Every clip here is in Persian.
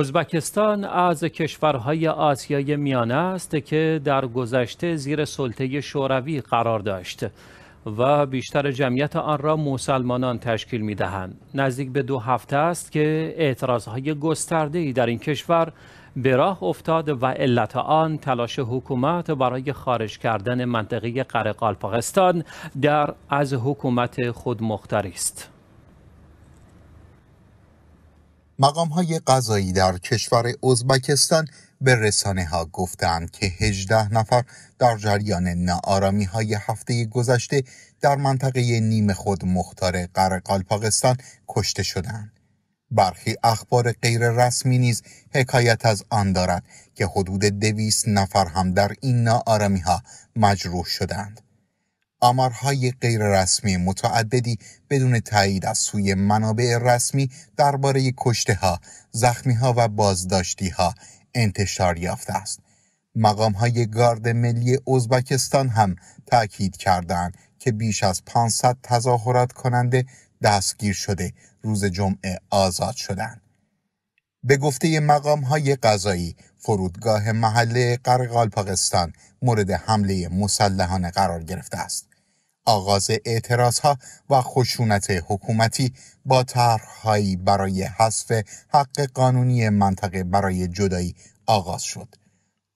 ازبکستان از کشورهای آسیای میانه است که در گذشته زیر سلطه شوروی قرار داشت و بیشتر جمعیت آن را مسلمانان تشکیل می دهند. نزدیک به دو هفته است که اعتراضهای های در این کشور به راه افتاد و علت آن تلاش حکومت برای خارج کردن منطقه قره پاکستان در از حکومت خودمختاری است. مقام های قضایی در کشور ازبکستان به رسانه ها گفتند که 18 نفر در جریان نارامی های هفته گذشته در منطقه نیم خود مختار قرقال کشته شدند. برخی اخبار غیر رسمی نیز حکایت از آن دارد که حدود دویست نفر هم در این نارامی ها مجروح شدند. آمارهای غیررسمی متعددی بدون تایید از سوی منابع رسمی درباره کشته ها، زخمی ها و بازداشتی ها انتشار یافته است. مقام های گارد ملی ازبکستان هم تاکید کردند که بیش از 500 تظاهرات کننده دستگیر شده روز جمعه آزاد شدند. به گفته مقام های قضایی فرودگاه محله قرقال پاکستان مورد حمله مسلحانه قرار گرفته است. آغاز اعتراضها و خشونت حکومتی با طرحهایی برای حذف حق قانونی منطقه برای جدایی آغاز شد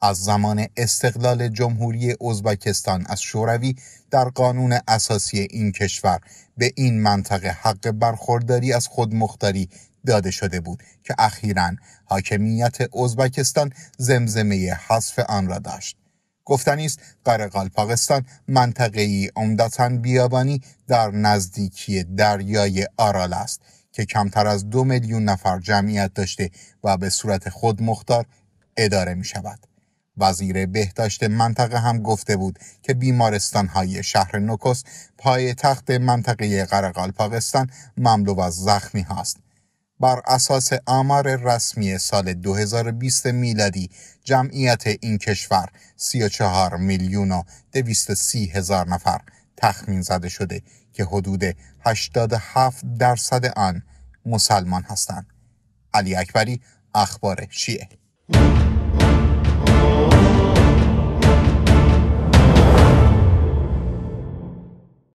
از زمان استقلال جمهوری ازبکستان از شوروی در قانون اساسی این کشور به این منطقه حق برخورداری از خودمختاری داده شده بود که اخیرا حاکمیت ازبکستان زمزمه حذف آن را داشت گفتنی است پاکستان منطقه ای عمدتا بیابانی در نزدیکی دریای آرال است که کمتر از دو میلیون نفر جمعیت داشته و به صورت خود مختار اداره می شود. وزیر بهداشت منطقه هم گفته بود که بیمارستان های شهر نوکس پای تخت منطقه قرقال پاکستان مملو از زخمی هاست بر اساس آمار رسمی سال 2020 میلادی جمعیت این کشور 34 میلیون و 230 هزار نفر تخمین زده شده که حدود 87 درصد آن مسلمان هستند. علی اکبری اخبار شیعه